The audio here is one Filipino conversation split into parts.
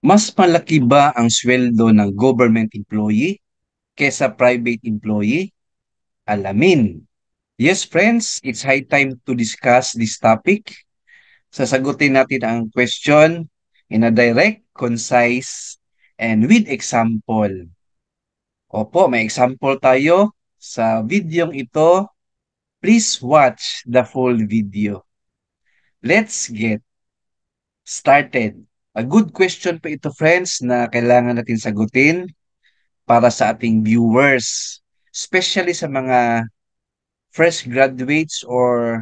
mas malaki ba ang sweldo ng government employee kesa private employee? Alamin. Yes friends, it's high time to discuss this topic. Sasagutin natin ang question in a direct, concise, and with example. Opo, may example tayo sa videong ito. Please watch the full video. Let's get started. A good question pa ito friends na kailangan natin sagutin para sa ating viewers. Especially sa mga fresh graduates or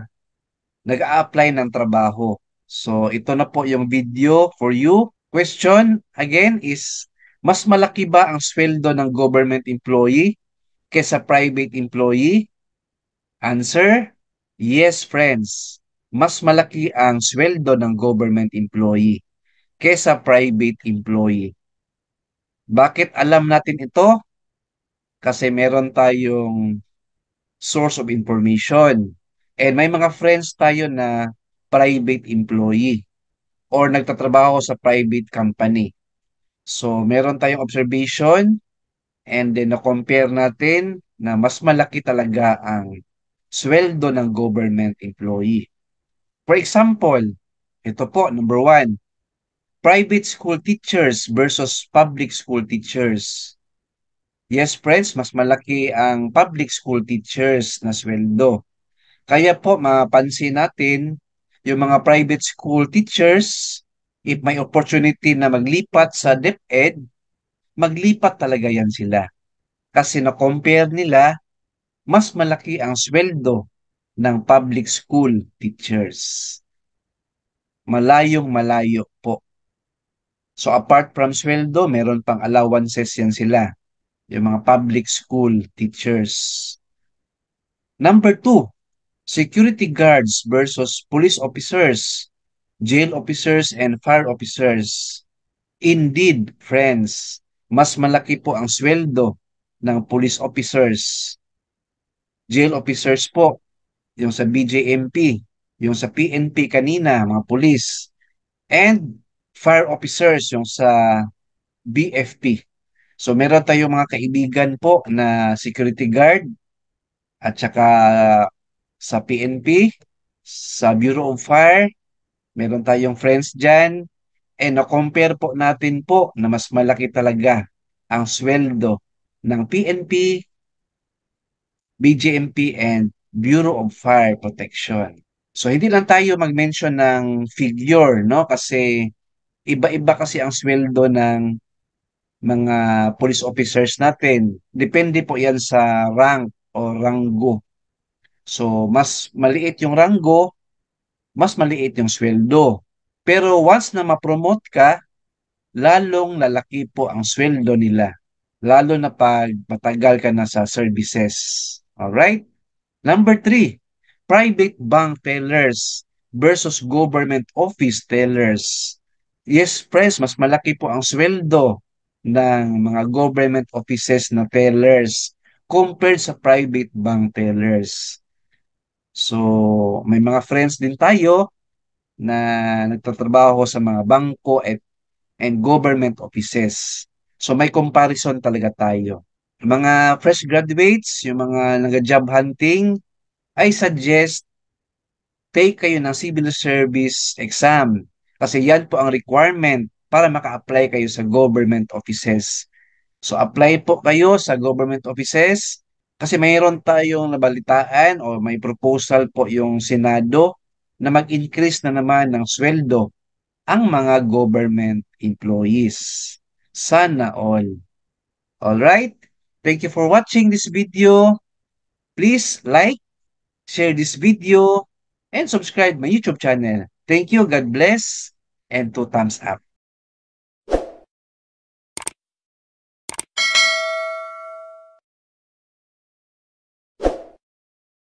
nag-a-apply ng trabaho. So ito na po yung video for you. Question again is, mas malaki ba ang sweldo ng government employee kesa private employee? Answer, yes friends. Mas malaki ang sweldo ng government employee kesa private employee. Bakit alam natin ito? Kasi meron tayong source of information. And may mga friends tayo na private employee or nagtatrabaho sa private company. So, meron tayong observation and then na-compare natin na mas malaki talaga ang sweldo ng government employee. For example, ito po, number one, private school teachers versus public school teachers. Yes, friends, mas malaki ang public school teachers na sweldo. Kaya po, mapansin natin yung mga private school teachers, if may opportunity na maglipat sa DepEd, maglipat talaga yan sila. Kasi na-compare nila, mas malaki ang sweldo ng public school teachers. Malayong malayo po So apart from sweldo, meron pang allowances yan sila. Yung mga public school teachers. Number two, security guards versus police officers, jail officers, and fire officers. Indeed, friends, mas malaki po ang sweldo ng police officers. Jail officers po, yung sa BJMP, yung sa PNP kanina, mga police. And fire officers, yung sa BFP. So meron tayo mga kaibigan po na security guard at saka sa PNP, sa Bureau of Fire, meron tayong friends dyan. And na-compare po natin po na mas malaki talaga ang sweldo ng PNP, BJMP, and Bureau of Fire Protection. So hindi lang tayo mag-mention ng figure, no? Kasi iba-iba kasi ang sweldo ng mga police officers natin. Depende po yan sa rank o ranggo. So, mas maliit yung ranggo, mas maliit yung sweldo. Pero once na ma-promote ka, lalong lalaki po ang sweldo nila. Lalo na pag matagal ka na sa services. Alright? Number three, private bank tellers versus government office tellers. Yes, friends, mas malaki po ang sweldo ng mga government offices na tellers compared sa private bank tellers. So, may mga friends din tayo na nagtatrabaho sa mga bangko at and government offices. So may comparison talaga tayo. Mga fresh graduates, yung mga nag-job hunting, I suggest take kayo ng civil service exam kasi yan po ang requirement para maka-apply kayo sa government offices. So apply po kayo sa government offices kasi mayroon tayong nabalitaan o may proposal po yung Senado na mag-increase na naman ng sweldo ang mga government employees. Sana all. Alright? Thank you for watching this video. Please like, share this video, and subscribe my YouTube channel. Thank you. God bless. And two thumbs up.